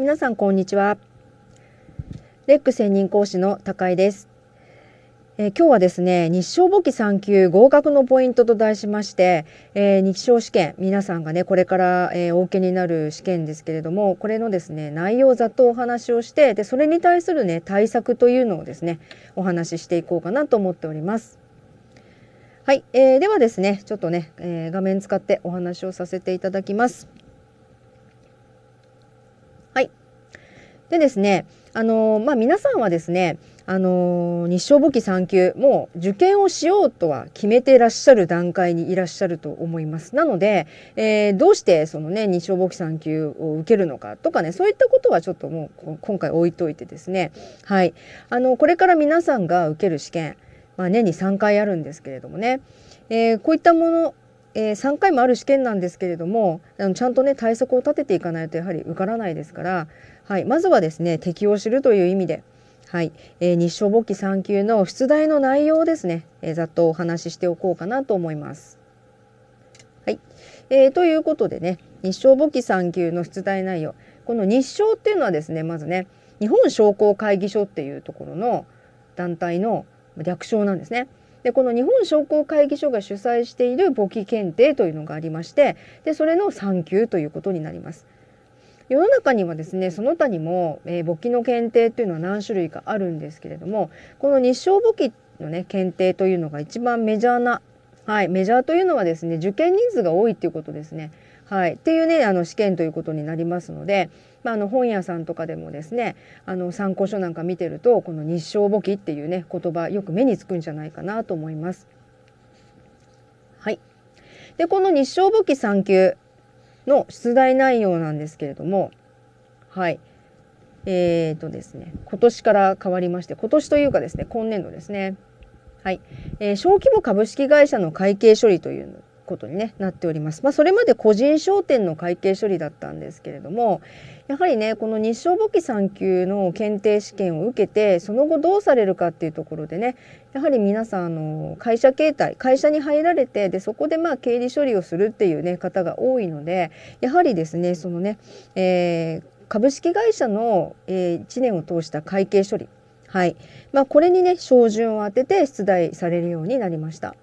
皆さんこんにちはレック専任講師の高井ですえ今日はですね日照簿記3級合格のポイントと題しまして、えー、日照試験皆さんがねこれから、えー、お受けになる試験ですけれどもこれのですね内容をざっとお話をしてでそれに対するね対策というのをですねお話ししていこうかなと思っております。はい、えー、ではですねちょっとね、え画面使ってお話をさせていただきます。でですね、あのまあ、皆さんはですね、あの日照簿記3級もう受験をしようとは決めてらっしゃる段階にいらっしゃると思います。なので、えー、どうしてそのね日照簿記3級を受けるのかとかねそういったことはちょっともう今回置いといてですねはいあのこれから皆さんが受ける試験、まあ、年に3回あるんですけれどもね、えー、こういったものえー、3回もある試験なんですけれどもちゃんとね対策を立てていかないとやはり受からないですからはい、まずはですね敵を知るという意味で、はいえー、日照簿記3級の出題の内容ですね、えー、ざっとお話ししておこうかなと思います。はい、えー、ということでね日照簿記3級の出題内容この日照っていうのはですねまずね日本商工会議所っていうところの団体の略称なんですね。でこの日本商工会議所が主催している簿記検定というのがありましてでそれの3級ということになります。世の中にはですねその他にも、えー、簿記の検定っていうのは何種類かあるんですけれどもこの日照簿記のね検定というのが一番メジャーな、はい、メジャーというのはですね受験人数が多いっていうことですね。はい、っていうねあの試験ということになりますので、まあ、あの本屋さんとかでもですねあの参考書なんか見てるとこの日照簿記っていうね言葉よく目につくんじゃないかなと思います。はい、でこの日照簿記3級の出題内容なんですけれども、はい。えっ、ー、とですね、今年から変わりまして、今年というかですね、今年度ですね。はい。えー、小規模株式会社の会計処理ということに、ね、なっております。まあ、それまで個人商店の会計処理だったんですけれどもやはりねこの日照簿記3級の検定試験を受けてその後どうされるかっていうところでねやはり皆さんあの会社形態会社に入られてでそこでまあ経理処理をするっていう、ね、方が多いのでやはりですねそのね、えー、株式会社の、えー、1年を通した会計処理はいまあ、これにね照準を当てて出題されるようになりました。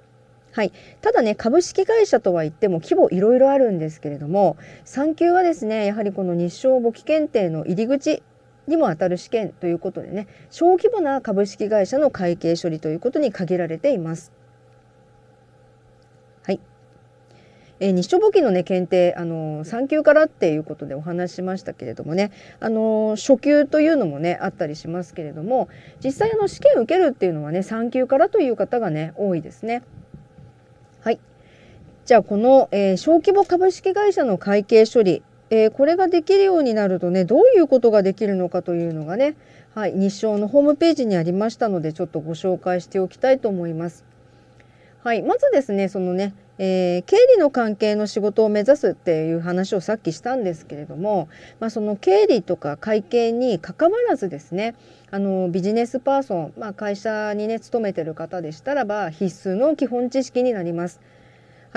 はい、ただね株式会社とは言っても規模いろいろあるんですけれども産休はですねやはりこの日照簿記検定の入り口にもあたる試験ということでね小規模な株式会社の会計処理ということに限られています。はい、えー、日照簿記のね検定、あのー、3級からっていうことでお話しましたけれどもね、あのー、初級というのもねあったりしますけれども実際あの試験受けるっていうのはね3級からという方がね多いですね。じゃあこの、えー、小規模株式会社の会計処理、えー、これができるようになるとねどういうことができるのかというのがね、はい、日商のホームページにありましたのでちょっとご紹介しておきたいと思います。はい、まずですねそのね、えー、経理の関係の仕事を目指すっていう話をさっきしたんですけれども、まあ、その経理とか会計にかかわらずですねあのビジネスパーソン、まあ、会社にね勤めてる方でしたらば必須の基本知識になります。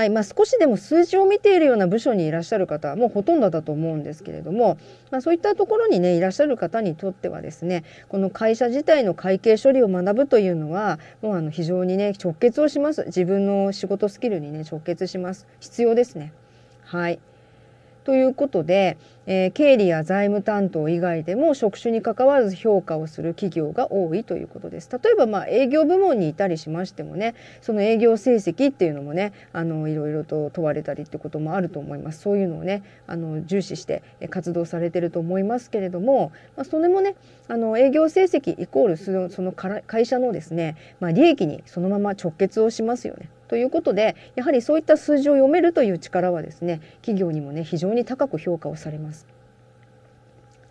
はいまあ、少しでも数字を見ているような部署にいらっしゃる方もうほとんどだと思うんですけれども、まあ、そういったところにねいらっしゃる方にとってはですねこの会社自体の会計処理を学ぶというのはもうあの非常にね直結をします自分の仕事スキルにね直結します必要ですね。はいということでえー、経理や財務担当以外でも職種に関わらず評価をする企業が多いということです。例えばまあ営業部門にいたりしましてもね、その営業成績っていうのもね、あのいろいろと問われたりってこともあると思います。そういうのをね、あの重視して活動されてると思いますけれども、まあ、それもね、あの営業成績イコールそのその会社のですね、まあ、利益にそのまま直結をしますよね。ということで、やはりそういった数字を読めるという力はですね、企業にもね非常に高く評価をされます。。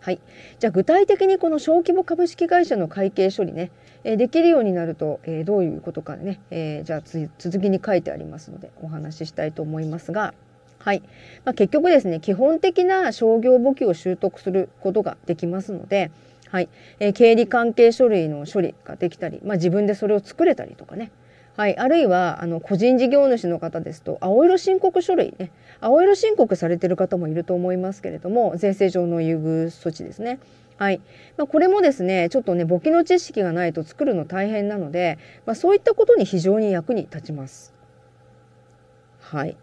はい、じゃあ具体的にこの小規模株式会社の会計処理ね、えできるようになると、えどういうことかね、えじゃあ続きに書いてありますのでお話ししたいと思いますが。はい、まあ、結局ですね基本的な商業簿記を習得することができますので、はいえ経理関係書類の処理ができたり、まあ、自分でそれを作れたりとかね、はい、あるいはあの個人事業主の方ですと青色申告書類ね青色申告されてる方もいると思いますけれども税制上の優遇措置ですね。はいまあ、これもですねちょっとね簿記の知識がないと作るの大変なので、まあ、そういったことに非常に役に立ちます。はい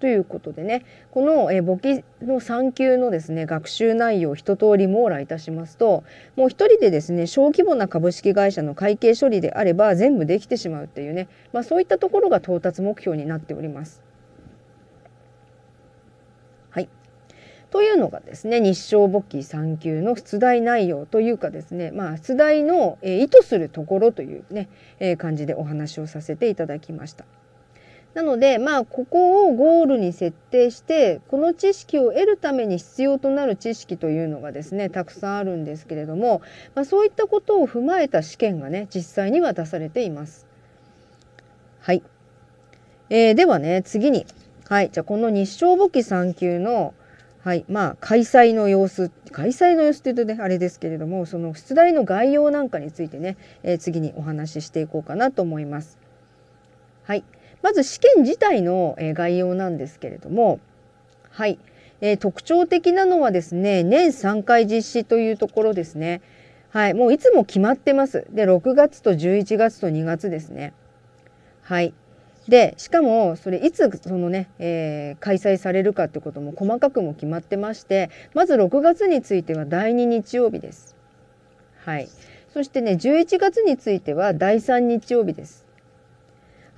ということでねこの、え簿記の3級のですね学習内容を一通り網羅いたしますともう一人でですね小規模な株式会社の会計処理であれば全部できてしまうっていうね、まあ、そういったところが到達目標になっております。はい、というのがですね日照簿記3級の出題内容というかですね、まあ、出題の、え意図するところというね、え感じでお話をさせていただきました。なのでまあここをゴールに設定してこの知識を得るために必要となる知識というのがですねたくさんあるんですけれども、まあ、そういったことを踏まえた試験がね実際には出されています。はい、えー、ではね次に、はい、じゃこの日照簿記3級の、はいまあ、開催の様子開催の様子というとねあれですけれどもその出題の概要なんかについてね、えー、次にお話ししていこうかなと思います。はい、まず試験自体の、概要なんですけれども、はい、えー、特徴的なのはですね、年3回実施というところですね。はい、もういつも決まってます。で、6月と11月と2月ですね。はい。で、しかもそれいつそのね、えー、開催されるかってことも細かくも決まってまして、まず6月については第2日曜日です。はい。そしてね、11月については第3日曜日です。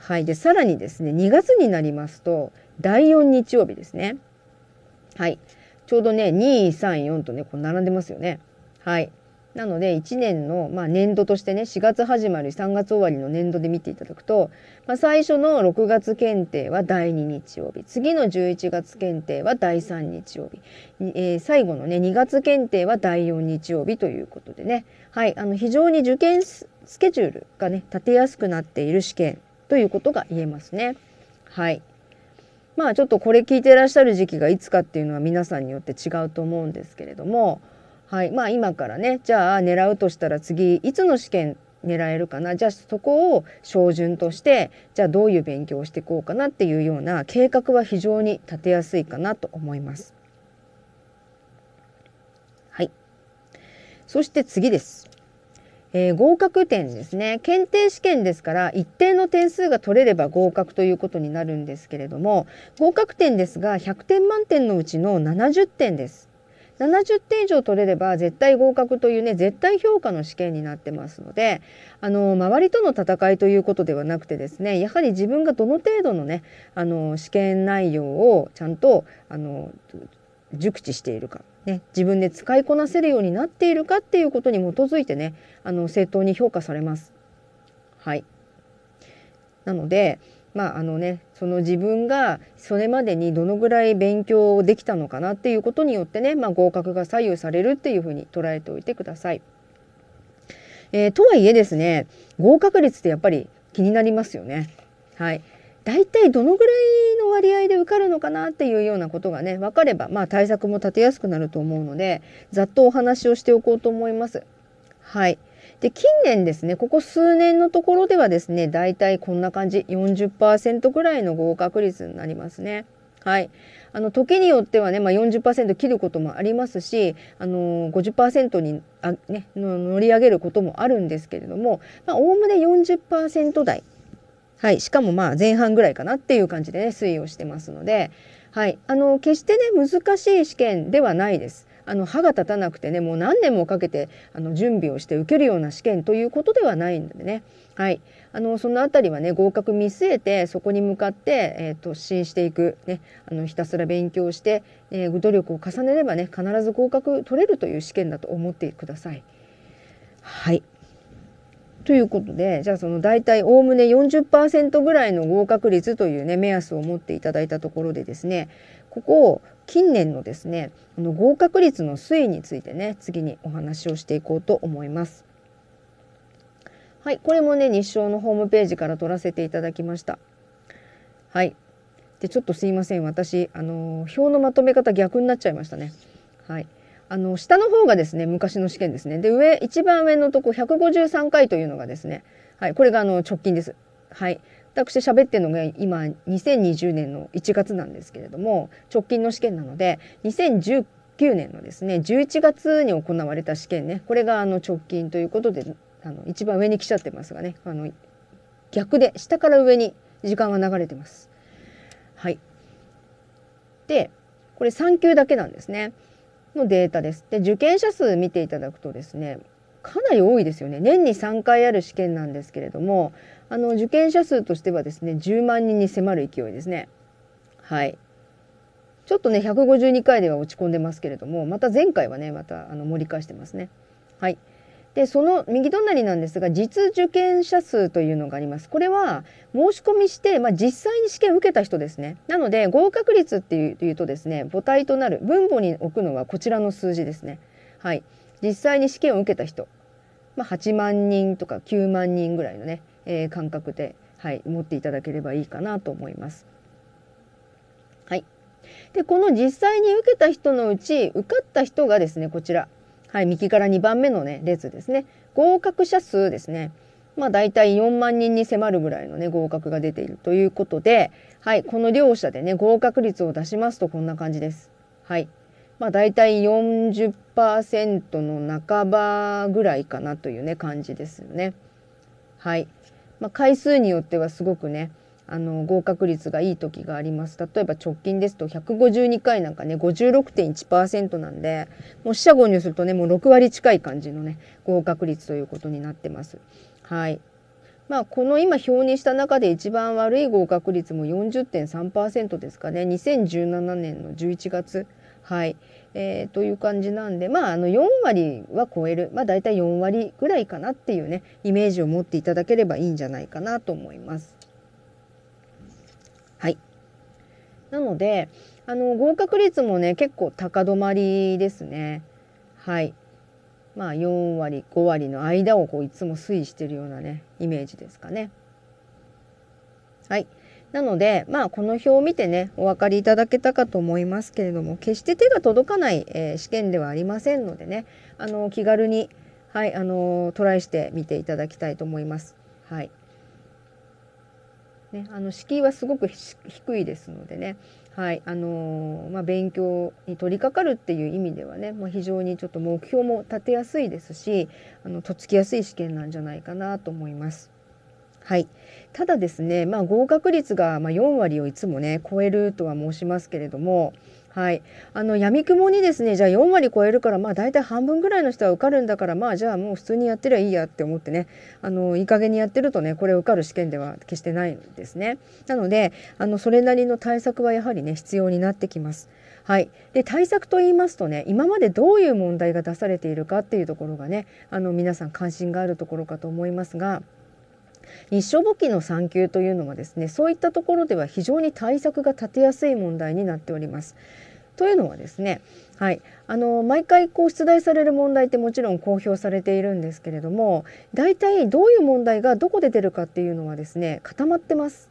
はい。で、さらにですね、2月になりますと、第4日曜日ですね。はい。ちょうどね、2、3、4とね、こう並んでますよね。はい。なので1年の、まあ、年度としてね4月始まり3月終わりの年度で見ていただくと、まあ、最初の6月検定は第2日曜日次の11月検定は第3日曜日、えー、最後のね2月検定は第4日曜日ということでね、はい、あの非常に受験スケジュールがね立てやすくなっている試験ということが言えますね。はいまあちょっとこれ聞いてらっしゃる時期がいつかっていうのは皆さんによって違うと思うんですけれども、はい、まあ今からねじゃあ狙うとしたら次いつの試験狙えるかなじゃあそこを照準としてじゃあどういう勉強をしていこうかなっていうような計画は非常に立てやすいかなと思います。はい、そして次です。えー、合格点ですね検定試験ですから一定の点数が取れれば合格ということになるんですけれども合格点ですが100点満点のうちの70点です。70点以上取れれば絶対合格というね絶対評価の試験になってますのであの周りとの戦いということではなくてですねやはり自分がどの程度のねあの試験内容をちゃんとあの熟知しているかね、自分で使いこなせるようになっているかっていうことに基づいてねあの正当に評価されます。はいなのでまああのねその自分がそれまでにどのぐらい勉強できたのかなっていうことによってね、まあ、合格が左右されるっていうふうに捉えておいてください。えー、とはいえですね合格率ってやっぱり気になりますよね。はい、大体どのぐらいの割合で受かるのかなっていうようなことがね分かれば、まあ、対策も立てやすくなると思うのでざっとお話をしておこうと思います。はいで近年ですねここ数年のところではですね大体こんな感じ40%ぐらいの合格率になりますね。はい、あの時によってはね、まあ、40%切ることもありますし、あのー、50%にあ、ね、乗り上げることもあるんですけれども、まおおむね40%台はい、しかもまあ前半ぐらいかなっていう感じでね推移をしてますので、はい、あの決してね難しい試験ではないです。あの歯が立たなくてねもう何年もかけてあの準備をして受けるような試験ということではないのでね、はい、あのその辺りはね合格見据えてそこに向かって、えー、突進していく、ね、あのひたすら勉強して、えー、努力を重ねればね必ず合格取れるという試験だと思ってください。はいということで、じゃあその大体おおむね40%ぐらいの合格率というね、目安を持っていただいたところでですね、ここを近年のですね、あの合格率の推移についてね、次にお話をしていこうと思います。はい、これもね、日照のホームページから取らせていただきました。はい。で、ちょっとすいません。私、あのー、表のまとめ方逆になっちゃいましたね。はい。あの、下の方がですね、昔の試験ですね。で、上、一番上のとこ153回というのがですね、はい、これがあの、直近です。はい。私喋ってるのが今、2020年の1月なんですけれども、直近の試験なので、2019年のですね、11月に行われた試験ね、これがあの、直近ということで、あの、一番上に来ちゃってますがね、あの、逆で、下から上に時間が流れてます。はい。で、これ3級だけなんですね。のデータです。で受験者数見ていただくとですねかなり多いですよね年に3回ある試験なんですけれどもあの受験者数としてはですね10万人に迫る勢いですねはいちょっとね152回では落ち込んでますけれどもまた前回はねまたあの盛り返してますねはい。でその右隣なんですが実受験者数というのがありますこれは申し込みして、まあ、実際に試験受けた人ですねなので合格率っていうとですね母体となる分母に置くのはこちらの数字ですねはい実際に試験を受けた人、まあ、8万人とか9万人ぐらいのね、えー、感覚で、はい、持っていただければいいかなと思います。はい、でこの実際に受けた人のうち受かった人がですねこちらはい、右から2番目のね、列ですね。合格者数ですね。まあ大体4万人に迫るぐらいのね、合格が出ているということで、はい、この両者でね、合格率を出しますとこんな感じです。はい。まあ大体40%の半ばぐらいかなというね、感じですよね。はい。まあ回数によってはすごくね、あの合格率がいい時があります例えば直近ですと152回なんかね56.1%なんでもう四捨五入するとねもう6割近い感じのね合格率ということになってます。はいまあ、この今表にした中で一番悪い合格率も40.3%ですかね2017年の11月。はいえー、という感じなんで、まあ、あの4割は超える、まあ、大体4割ぐらいかなっていうねイメージを持っていただければいいんじゃないかなと思います。はい。なので、あの合格率もね結構高止まりですね。はい。まあ4割5割の間をこういつも推移してるようなねイメージですかね。はい。なのでまあこの表を見てねお分かりいただけたかと思いますけれども決して手が届かない、えー、試験ではありませんのでねあの気軽にはいあのトライしてみていただきたいと思います。はい。ね、あの敷居はすごく低いですのでね、はいあのー、まあ、勉強に取り掛かるっていう意味ではね、まあ、非常にちょっと目標も立てやすいですしあのとっつきやすい試験なんじゃないかなと思います。はい、ただですね、まあ、合格率がま4割をいつもね超えるとは申しますけれどもはい、あの闇雲にですねじゃあ4割超えるからまあ大体半分ぐらいの人は受かるんだからまあじゃあもう普通にやってりゃいいやって思ってねあのいい加減にやってるとねこれ受かる試験では決してないんですね。なのであのそれなりの対策はやはりね必要になってきます。はい、で対策と言いますとね今までどういう問題が出されているかっていうところがねあの皆さん関心があるところかと思いますが。日照簿記の産休というのはですねそういったところでは非常に対策が立てやすい問題になっております。というのはですね、はい、あの毎回こう出題される問題ってもちろん公表されているんですけれども大体どういう問題がどこで出るかっていうのはですね固まってます。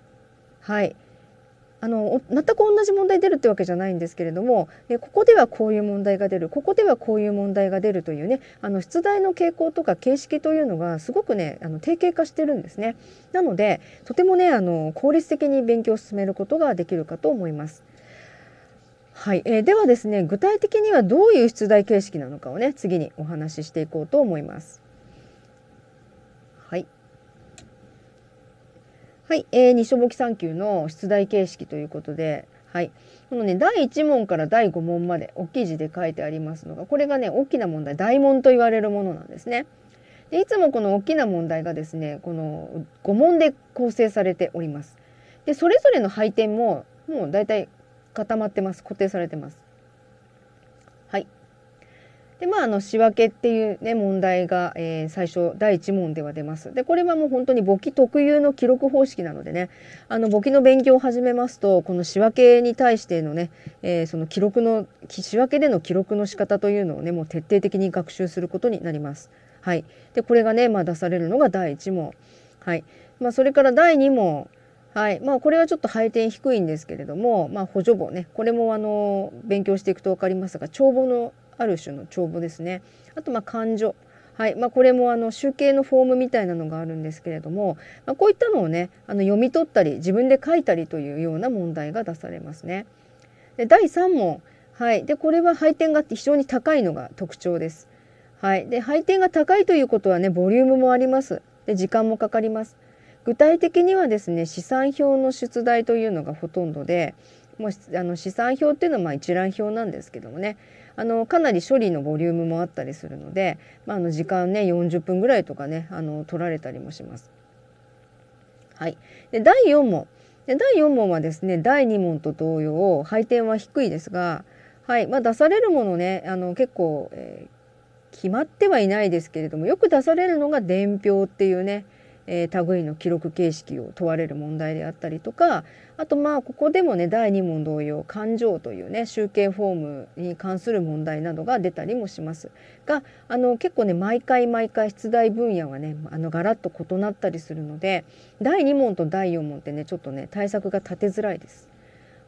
はいあの全く同じ問題出るってわけじゃないんですけれどもここではこういう問題が出るここではこういう問題が出るというねあの出題の傾向とか形式というのがすごくねあの定型化してるんですね。なのでとてもねあの効率的に勉強を進めることができるかと思います。はい、えー、ではですね具体的にはどういう出題形式なのかをね次にお話ししていこうと思います。はいはい、えー、西小木3級の出題形式ということで、はい、このね第1問から第5問まで大きい字で書いてありますのがこれがね大きな問題大問と言われるものなんですね。でいつもこの大きな問題がですねこの5問で構成されております。でそれぞれの配点ももう大体固まってます固定されてます。でまあ、あの仕分けっていう、ね、問題が、えー、最初第1問では出ます。でこれはもう本当に簿記特有の記録方式なのでねあの簿記の勉強を始めますとこの仕分けに対してのね、えー、その記録の仕分けでの記録の仕方というのをねもう徹底的に学習することになります。はい、でこれがね、まあ、出されるのが第1問。はいまあ、それから第2問。はいまあ、これはちょっと配点低いんですけれども、まあ、補助簿ねこれもあの勉強していくと分かりますが帳簿のある種の帳簿ですね。あとまあ勘定はいまあ、これもあの集計のフォームみたいなのがあるんですけれども、まあ、こういったのをねあの読み取ったり自分で書いたりというような問題が出されますね。で第3問、はい、でこれは配点があって非常に高いのが特徴です。はい、で配点が高いということはねボリュームもありますで時間もかかります。具体的にはですね試算表の出題というのがほとんどでもうあの試算表っていうのはまあ一覧表なんですけどもねあのかなり処理のボリュームもあったりするので、まあ、あの時間ね40分ぐらいとかねあの取られたりもします。はい、で第4問で第4問はですね第2問と同様配点は低いですが、はいまあ、出されるものねあの結構、えー、決まってはいないですけれどもよく出されるのが伝票っていうねえー、類の記録形式を問われる問題であったりとかあとまあここでもね第2問同様感情というね集計フォームに関する問題などが出たりもしますがあの結構ね毎回毎回出題分野はねあのガラッと異なったりするので第2問と第4問ってねちょっとね対策が立てづらいです。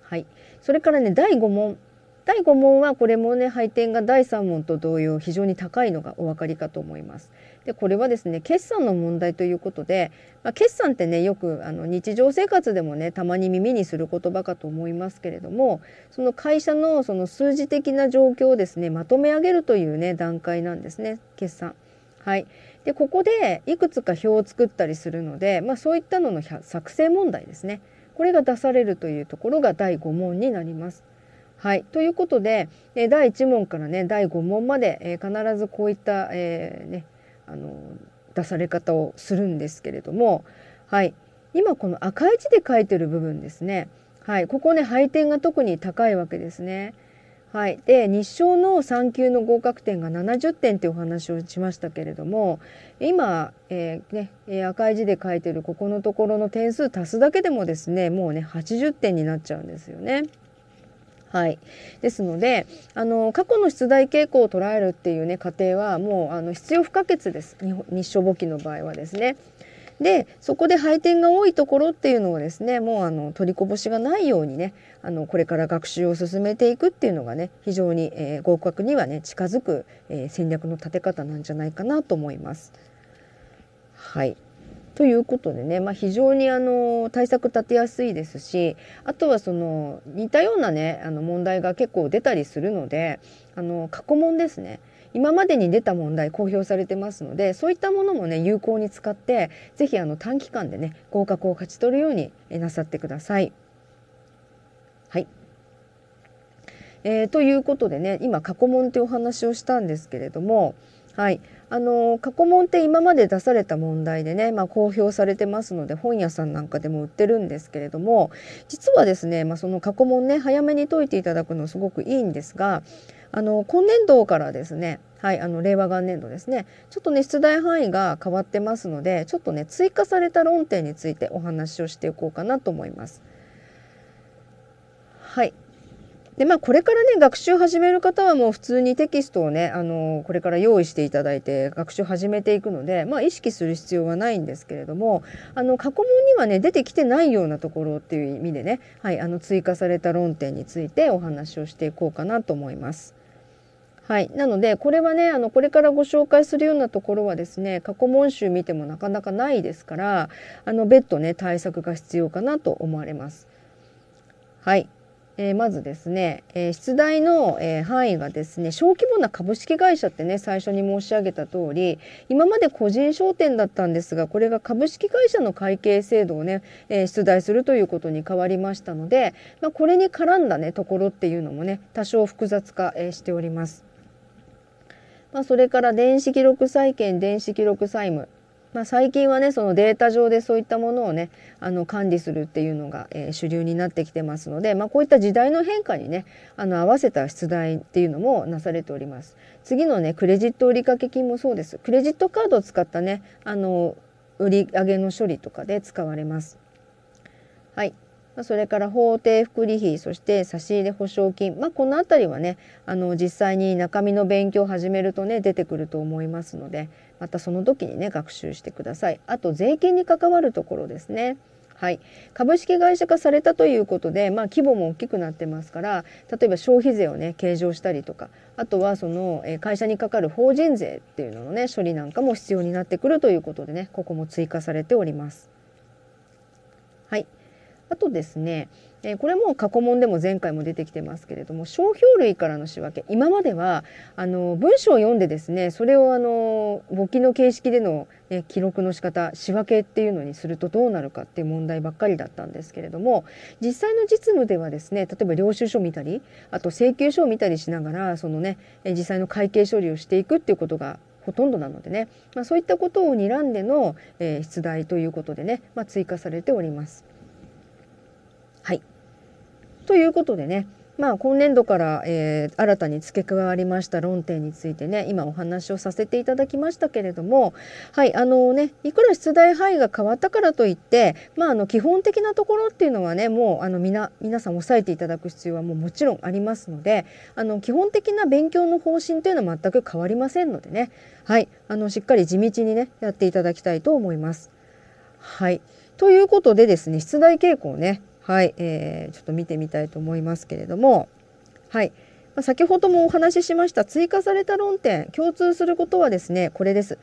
はい、それからね第5問第5問はこれもね配点が第3問と同様非常に高いのがお分かりかと思います。でこれはですね決算の問題ということで、まあ、決算ってねよくあの日常生活でもねたまに耳にする言葉かと思いますけれどもその会社のその数字的な状況をですねまとめ上げるというね段階なんですね決算。はい、でここでいくつか表を作ったりするので、まあ、そういったのの作成問題ですねこれが出されるというところが第5問になります。はい、ということで、え第1問からね第5問まで、え必ずこういった、えー、ね、あの出され方をするんですけれども、はい、今この赤い字で書いてる部分ですね、はい、ここね配点が特に高いわけですね。はい、で日照の3級の合格点が70点っていうお話をしましたけれども今、えー、ね、赤い字で書いてるここのところの点数足すだけでもですねもうね80点になっちゃうんですよね。はい、ですのであの過去の出題傾向を捉えるっていうね過程はもうあの必要不可欠です日照簿記の場合はですね。でそこで配点が多いところっていうのをですねもうあの取りこぼしがないようにねあのこれから学習を進めていくっていうのがね非常に、えー、合格にはね近づく、えー、戦略の立て方なんじゃないかなと思います。はいということでね、まあ、非常にあの対策立てやすいですしあとはその似たようなねあの問題が結構出たりするのであの過去問ですね今までに出た問題公表されてますのでそういったものもね有効に使って是非短期間でね合格を勝ち取るようになさってください。はいえー、ということでね今過去問ってお話をしたんですけれども、はいあの過去問って今まで出された問題でね、まあ、公表されてますので本屋さんなんかでも売ってるんですけれども実はですね、まあ、その過去問ね早めに解いていただくのすごくいいんですがあの今年度からですねはい、あの令和元年度ですねちょっとね出題範囲が変わってますのでちょっとね追加された論点についてお話をしていこうかなと思います。はいでまあこれからね学習始める方はもう普通にテキストをねあのこれから用意していただいて学習始めていくので、まあ、意識する必要はないんですけれどもあの過去問にはね出てきてないようなところっていう意味でね、はい、あの追加された論点についてお話をしていこうかなと思います。はい、なのでこれはねあのこれからご紹介するようなところはですね過去問集見てもなかなかないですからあの別途ね対策が必要かなと思われます。はいえー、まずですね、えー、出題の、えー、範囲がですね小規模な株式会社ってね最初に申し上げた通り今まで個人商店だったんですがこれが株式会社の会計制度をね、え出題するということに変わりましたので、まあ、これに絡んだねところっていうのもね多少複雑化、えしております。まあ、それから電子記録債権電子記録債務まあ、最近はねそのデータ上でそういったものをねあの管理するっていうのが、えー、主流になってきてますので、まあ、こういった時代の変化にねあの合わせた出題っていうのもなされております。次のねクレジット売掛金もそうです。クレジットカードを使ったねあの売上の処理とかで使われます。はい、それから法定福利費そして差し入れ保証金、まあ、この辺りはねあの実際に中身の勉強を始めるとね出てくると思いますので、またその時にね学習してくださいあと税金に関わるところですねはい、株式会社化されたということで、まあ、規模も大きくなってますから例えば消費税をね計上したりとかあとはその会社にかかる法人税っていうののね処理なんかも必要になってくるということでねここも追加されております。はい、あとですねえこれも過去問でも前回も出てきてますけれども商標類からの仕分け今まではあの文章を読んでですねそれをあの簿記の形式での、記録の仕方仕分けっていうのにするとどうなるかっていう問題ばっかりだったんですけれども実際の実務ではですね例えば領収書を見たりあと請求書を見たりしながらそのね実際の会計処理をしていくっていうことがほとんどなのでね、まあ、そういったことを睨んでの、え出題ということでね、まあ、追加されております。ということでねまあ、今年度から、えー、新たに付け加わりました論点についてね今お話をさせていただきましたけれども、はいあのね、いくら出題範囲が変わったからといって、まあ、あの基本的なところっていうのはねもうあの皆皆さん押さえていただく必要はもうもちろんありますのであの基本的な勉強の方針というのは全く変わりませんのでね、はい、あのしっかり地道にねやっていただきたいと思います。はいということでですね出題傾向ねはい、えー、ちょっと見てみたいと思いますけれども、はい、まあ、先ほどもお話ししました追加された論点、共通することはですね、これです。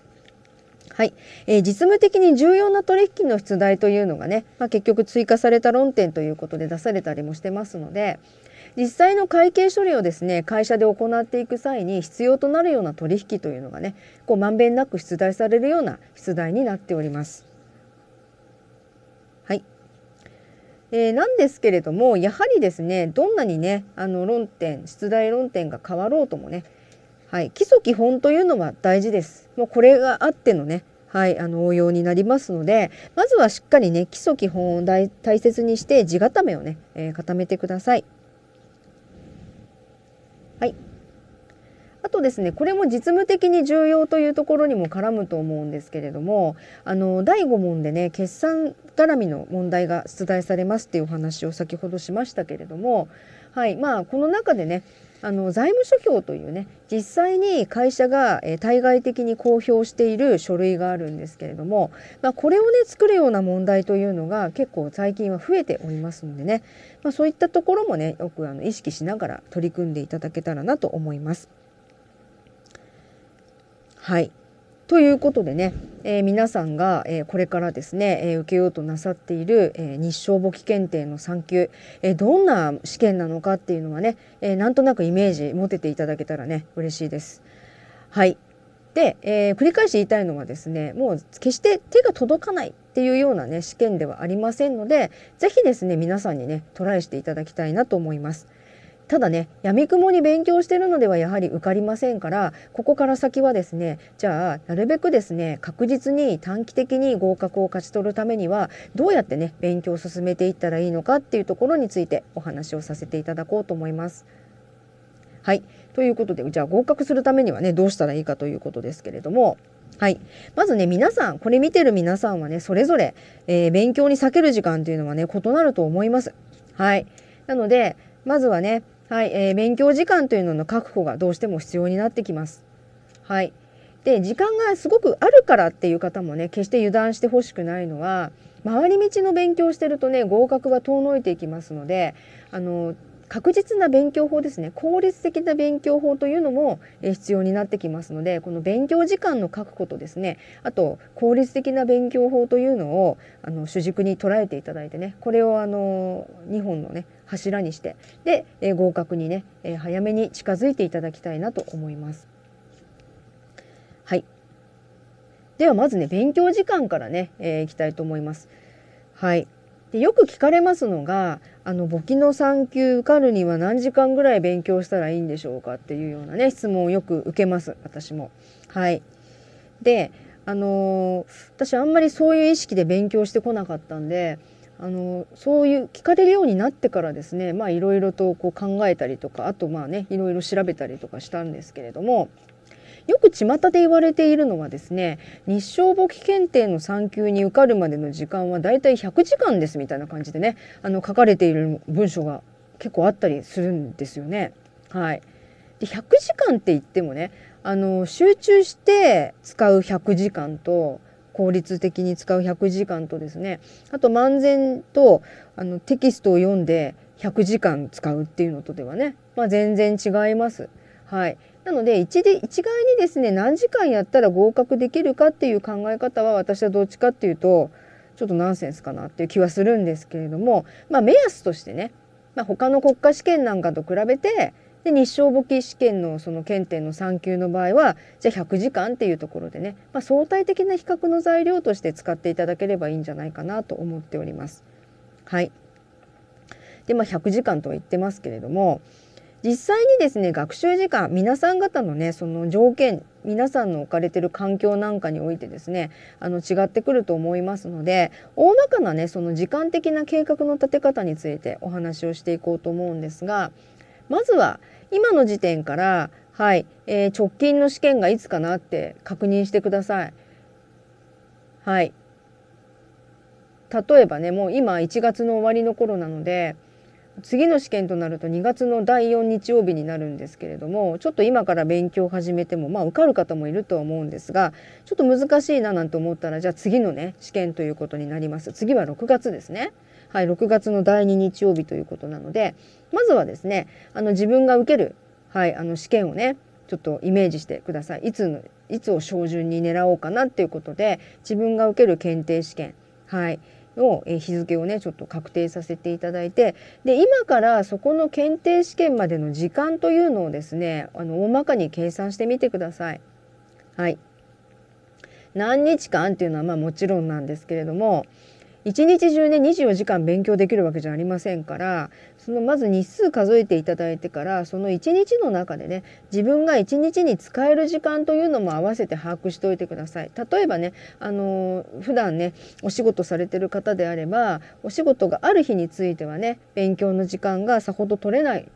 はい、えー、実務的に重要な取引の出題というのがね、まあ、結局追加された論点ということで出されたりもしてますので実際の会計処理をですね会社で行っていく際に必要となるような取引というのがねこうまんべんなく出題されるような出題になっております。えー、なんですけれどもやはりですねどんなにねあの論点出題論点が変わろうともね、はい、基礎基本というのは大事です。もうこれがあってのねはい、あの応用になりますのでまずはしっかりね基礎基本を大切にして地固めをね、えー、固めてください。はいとですねこれも実務的に重要というところにも絡むと思うんですけれどもあの第5問でね決算絡みの問題が出題されますっていうお話を先ほどしましたけれども、はいまあ、この中でねあの財務諸表というね実際に会社が、え対外的に公表している書類があるんですけれども、まあ、これをね作るような問題というのが結構最近は増えておりますのでね、まあ、そういったところもねよくあの意識しながら取り組んでいただけたらなと思います。はい。ということでね、えー、皆さんが、えー、これからですね、えー、受けようとなさっている、え日照簿記検定の3級、えどんな試験なのかっていうのはね、えなんとなくイメージ持てていただけたらね嬉しいです。はいで、え繰り返し言いたいのはですねもう決して手が届かないっていうようなね試験ではありませんので是非ですね皆さんにねトライしていただきたいなと思います。ただねやみくもに勉強してるのではやはり受かりませんからここから先はですねじゃあなるべくですね確実に短期的に合格を勝ち取るためにはどうやってね勉強を進めていったらいいのかっていうところについてお話をさせていただこうと思います。はいということでじゃあ合格するためにはねどうしたらいいかということですけれども。はい、まずね皆さんこれ見てる皆さんはねそれぞれ、えー、勉強に避ける時間というのはね異なると思います。はい、なのでまずはねはい、えー、勉強時間というのの確保がどうしても必要になってきます。はい。で、時間がすごくあるからっていう方もね、決して油断してほしくないのは、回り道の勉強してるとね、合格は遠のいていきますので、あの、確実な勉強法ですね効率的な勉強法というのも必要になってきますのでこの勉強時間の確保とですねあと効率的な勉強法というのをあの主軸に捉えていただいてねこれをあの2本のね柱にしてで合格にね早めに近づいていただきたいなと思います。はいではまずね勉強時間からね、えー、いきたいと思います。はいでよく聞かれますのがあの簿記の3級受かるには何時間ぐらい勉強したらいいんでしょうかっていうようなね質問をよく受けます私も。はい、であのー、私あんまりそういう意識で勉強してこなかったんで、あのー、そういう聞かれるようになってからですねまあいろいろとこう考えたりとかあとまあねいろいろ調べたりとかしたんですけれどもよく巷で言われているのはですね日照簿記検定の3級に受かるまでの時間はだいたい100時間ですみたいな感じでねあの書かれている文章が結構あったりするんですよね。はい、で100時間って言ってもねあの集中して使う100時間と効率的に使う100時間とですねあと漫然とあのテキストを読んで100時間使うっていうのとではね、まあ、全然違います。はい、なので一で一概にですね何時間やったら合格できるかっていう考え方は私はどっちかっていうとちょっとナンセンスかなっていう気はするんですけれども、まあ、目安としてね、まあ、他の国家試験なんかと比べてで日照簿記試験のその検定の3級の場合はじゃあ100時間っていうところでね、まあ、相対的な比較の材料として使っていただければいいんじゃないかなと思っております。はいでまあ、100時間とは言ってますけれども実際にですね学習時間皆さん方のねその条件皆さんの置かれてる環境なんかにおいてですねあの違ってくると思いますので大まかなねその時間的な計画の立て方についてお話をしていこうと思うんですがまずは今の時点からはい、えー、直近の試験がいつかなって確認してください。はい例えばねもう今1月の終わりの頃なので次の試験となると2月の第4日曜日になるんですけれどもちょっと今から勉強を始めてもまあ受かる方もいるとは思うんですがちょっと難しいななんて思ったらじゃあ次のね試験ということになります次は6月ですねはい6月の第2日曜日ということなのでまずはですねあの自分が受ける、はい、あの試験をねちょっとイメージしてくださいいつのいつを照準に狙おうかなっていうことで自分が受ける検定試験はいの日付をねちょっと確定させていただいてで今からそこの検定試験までの時間というのをですねあの大まかに計算してみてください。はい、何日間っていうのはまあもちろんなんですけれども一日中ね24時間勉強できるわけじゃありませんからそのまず日数数えていただいてからその一日の中でね自分が一日に使える時間というのも合わせて把握しておいてください。例えばねあの普段ねお仕事されてる方であればお仕事がある日についてはね勉強の時間がさほど取れない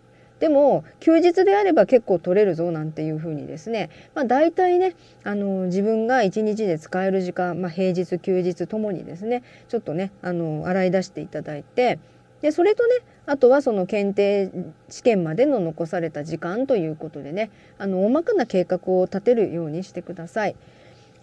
でも休日であれば結構取れるぞなんていうふうにですね、まあ、大体ねあの自分が1日で使える時間、まあ、平日休日ともにですねちょっとねあの洗い出していただいてでそれとねあとはその検定試験までの残された時間ということでねあの大まかな計画を立てるようにしてください。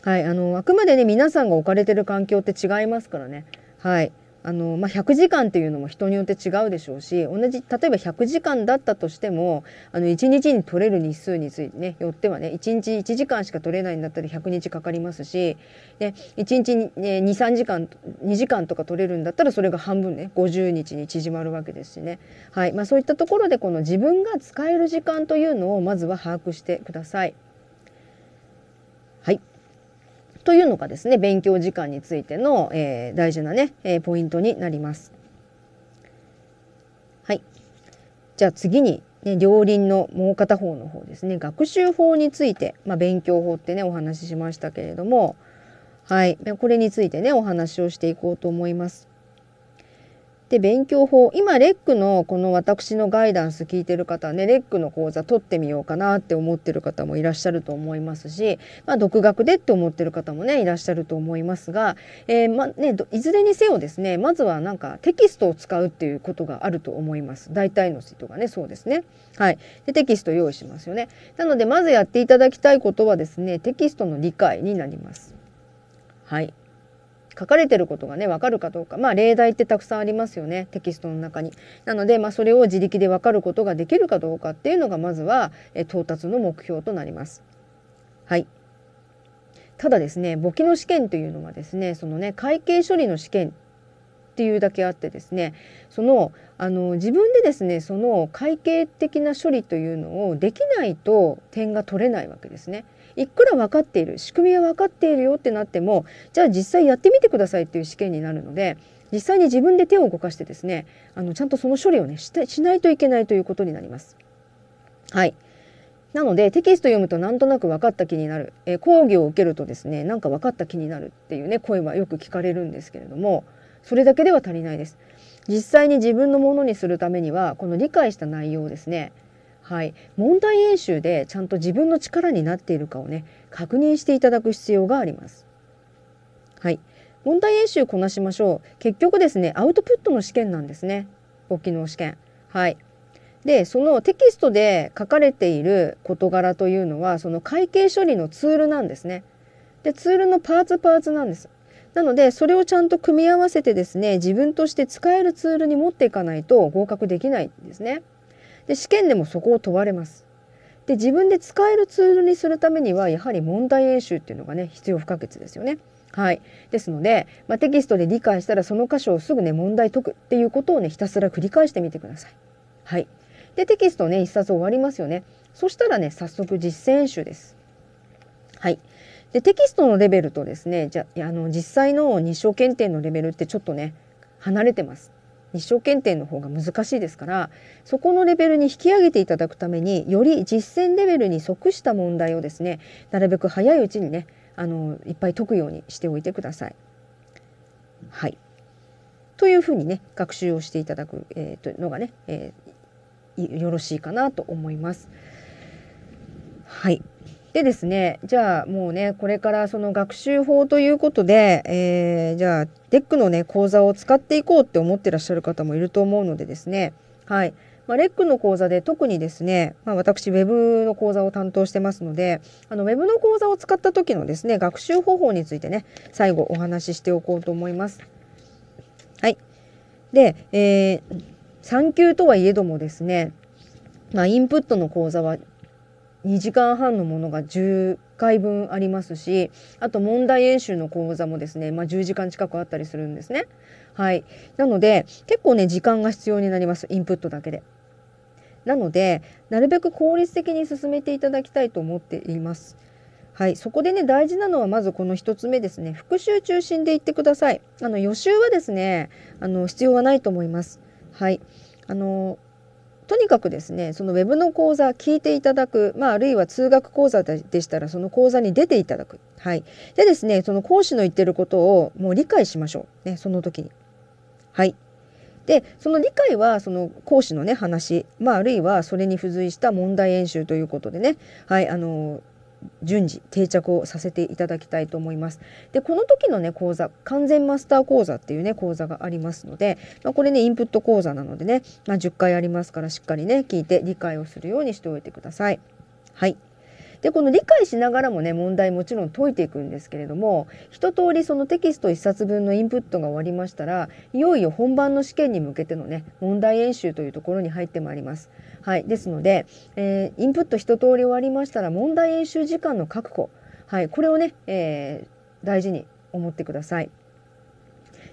はい、あのあくまでね皆さんが置かれてる環境って違いますからね。はい、あの、まあ、100時間っていうのも人によって違うでしょうし同じ例えば100時間だったとしてもあの1日に取れる日数についてねよってはね1日1時間しか取れないんだったら100日かかりますし、ね、1日ね、23時間2時間とか取れるんだったらそれが半分ね50日に縮まるわけですしね、はいまあ、そういったところでこの自分が使える時間というのをまずは把握してください。というのがですね勉強時間についての、えー、大事なね、えー、ポイントになります。はいじゃあ次に、ね、両輪のもう片方の方ですね学習法について、まあ、勉強法ってねお話ししましたけれどもはいこれについてねお話をしていこうと思います。で勉強法今レックのこの私のガイダンス聞いてる方ねレックの講座取ってみようかなって思ってる方もいらっしゃると思いますし、まあ、独学でって思ってる方もねいらっしゃると思いますが、えー、まね、いずれにせよですねまずはなんかテキストを使うっていうことがあると思います大体の人がねそうですね。はい、でテキスト用意しますよね。なのでまずやっていただきたいことはですねテキストの理解になります。はい書かれてることがねわかるかどうかまあ例題ってたくさんありますよねテキストの中に。なので、まあ、それを自力で分かることができるかどうかっていうのがまずは、え到達の目標となります。はいただですね簿記の試験というのはですねそのね会計処理の試験っていうだけあってですねそのあの自分でですねその会計的な処理というのをできないと点が取れないわけですね。いくら分かっている仕組みは分かっているよってなってもじゃあ実際やってみてくださいっていう試験になるので実際に自分で手を動かしてですねあのちゃんとその処理をねししないといけないということになります。はいなのでテキスト読むとなんとなく分かった気になる、えー、講義を受けるとですねなんか分かった気になるっていうね声はよく聞かれるんですけれどもそれだけでは足りないです。実際に自分のものにするためにはこの理解した内容をですねはい、問題演習でちゃんと自分の力になっているかをね確認していただく必要があります。はい、問題演習こなしましょう。結局ですねアウトプットの試験なんですね。簿記の試験。はい。でそのテキストで書かれている事柄というのはその会計処理のツールなんですね。でツールのパーツパーツなんです。なのでそれをちゃんと組み合わせてですね自分として使えるツールに持っていかないと合格できないんですね。で試験でもそこを問われます。で自分で使えるツールにするためにはやはり問題演習っていうのがね必要不可欠ですよね。はい、ですので、まあ、テキストで理解したらその箇所をすぐね問題解くっていうことをねひたすら繰り返してみてください。はい、でテキストね一冊終わりますよね。そしたらね早速実践演習です。はい、でテキストのレベルとですねじゃあの実際の日照検定のレベルってちょっとね離れてます。日照検定の方が難しいですからそこのレベルに引き上げていただくためにより実践レベルに即した問題をですねなるべく早いうちにねあのいっぱい解くようにしておいてください。はいというふうにね学習をしていただく、えー、というのがね、えー、よろしいかなと思います。はいでですね、じゃあもうね、これからその学習法ということで、えー、じゃあ、デックのね、講座を使っていこうって思ってらっしゃる方もいると思うのでですね、はい。まあ、レックの講座で特にですね、まあ、私、ウェブの講座を担当してますので、あの、ウェブの講座を使った時のですね、学習方法についてね、最後お話ししておこうと思います。はい。で、えー、3級とはいえどもですね、まあ、インプットの講座は2時間半のものが10回分ありますしあと問題演習の講座もですね、まあ、10時間近くあったりするんですね。はい、なので結構ね時間が必要になりますインプットだけで。なのでなるべく効率的に進めていただきたいと思っています。はい、そこでね大事なのはまずこの1つ目ですね復習中心でいってくださいあの予習はですねあの必要はないと思いますはいあのとにかくですねそのウェブの講座聞いていただく、まあ、あるいは通学講座でしたらその講座に出ていただく、はい、でですねその講師の言ってることをもう理解しましょう、ね、その時に。はいでその理解はその講師のね話、まあ、あるいはそれに付随した問題演習ということでね、はい、あの順次定着をさせていただきたいと思います。でこの時のね講座完全マスター講座っていうね講座がありますので、まあ、これねインプット講座なのでね、まあ、10回ありますからしっかりね聞いて理解をするようにしておいてください。はいでこの理解しながらもね問題もちろん解いていくんですけれども一通りそのテキスト1冊分のインプットが終わりましたらいよいよ本番の試験に向けてのね問題演習というところに入ってまいります。はい、ですので、えー、インプット一通り終わりましたら問題演習時間の確保、はい、これをね、えー、大事に思ってください。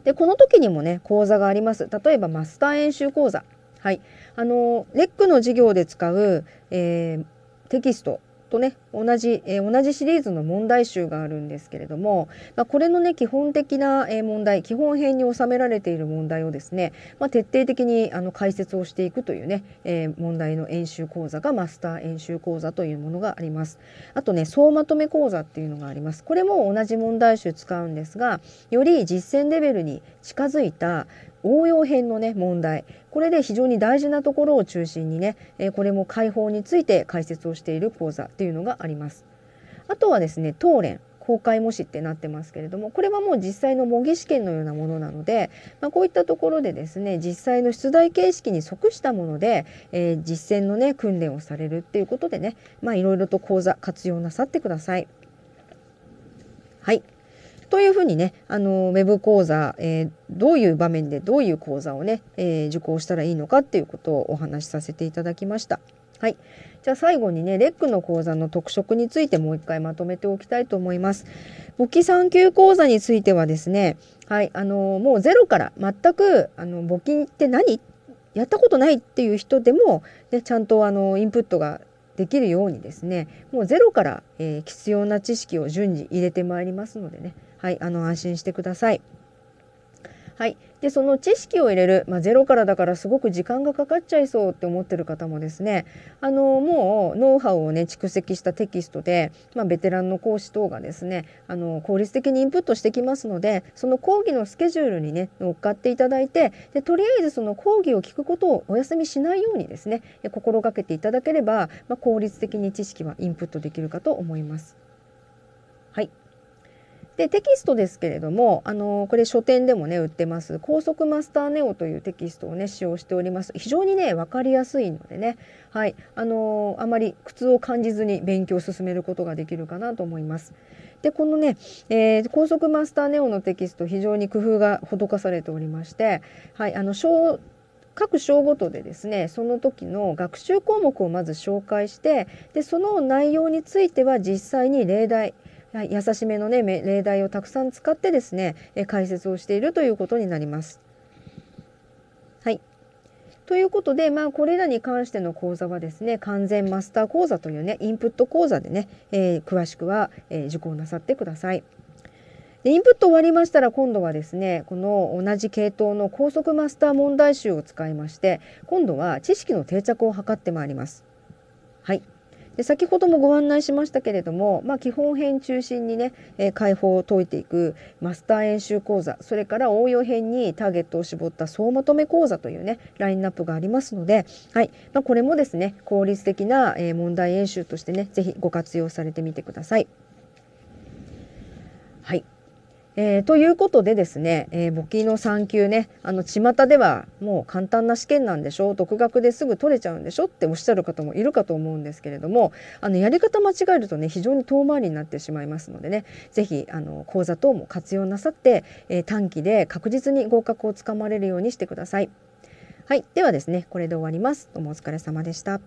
でこの時にもね講座があります。例えばマスター演習講座はい、あのレックの授業で使う、えー、テキストとね同じ、えー、同じシリーズの問題集があるんですけれども、まあ、これのね基本的な、え問題基本編に収められている問題をですね、まあ、徹底的にあの解説をしていくというね、えー、問題の演習講座がマスター演習講座というものがあります。あとね総まとめ講座っていうのがあります。これも同じ問題集使うんですがより実践レベルに近づいた、応用編のね問題これで非常に大事なところを中心にね、えこれも解放について解説をしている講座というのがあります。あとはですね当連公開模試ってなってますけれどもこれはもう実際の模擬試験のようなものなので、まあ、こういったところでですね実際の出題形式に即したもので、えー、実践のね訓練をされるっていうことでねいろいろと講座活用なさってください。はいというふうにね、あの、ウェブ講座、えー、どういう場面でどういう講座をね、えー、受講したらいいのかっていうことをお話しさせていただきました。はい。じゃあ最後にね、レックの講座の特色についてもう一回まとめておきたいと思います。簿記3級講座についてはですね、はい、あの、もうゼロから全く、あの、簿記って何やったことないっていう人でも、ね、ちゃんとあのインプットができるようにですねもうゼロから、えー、必要な知識を順次入れてまいりますのでねはい、あの安心してください。はい、でその知識を入れる、まあ、ゼロからだからすごく時間がかかっちゃいそうって思ってる方もですねあのもうノウハウをね蓄積したテキストで、まあ、ベテランの講師等がですねあの効率的にインプットしてきますのでその講義のスケジュールにね乗っかっていただいてでとりあえずその講義を聞くことをお休みしないようにですね心がけていただければ、まあ、効率的に知識はインプットできるかと思います。でテキストですけれどもあのこれ書店でもね売ってます「高速マスターネオ」というテキストをね使用しております非常にね分かりやすいのでねはいあのあまり苦痛を感じずに勉強を進めることができるかなと思います。でこのね、えー、高速マスターネオのテキスト非常に工夫が施されておりまして、はい、あの小各章ごとでですねその時の学習項目をまず紹介してでその内容については実際に例題優しめのね例題をたくさん使ってですね解説をしているということになります。はいということで、まあ、これらに関しての講座はですね完全マスター講座というねインプット講座でね、えー、詳しくは、えー、受講なさってください。でインプット終わりましたら今度はですねこの同じ系統の高速マスター問題集を使いまして今度は知識の定着を図ってまいります。はいで先ほどもご案内しましたけれども、まあ、基本編中心にね、えー、解放を解いていくマスター演習講座それから応用編にターゲットを絞った総まとめ講座というねラインナップがありますので、はいまあ、これもですね効率的な、え問題演習としてね是非ご活用されてみてください。はいえー、ということでですね、えー、簿記の3級ねあの巷ではもう簡単な試験なんでしょ独学ですぐ取れちゃうんでしょっておっしゃる方もいるかと思うんですけれどもあのやり方間違えるとね非常に遠回りになってしまいますのでね是非講座等も活用なさって、えー、短期で確実に合格をつかまれるようにしてください。はい、ではですねこれで終わります。どうもお疲れ様でした。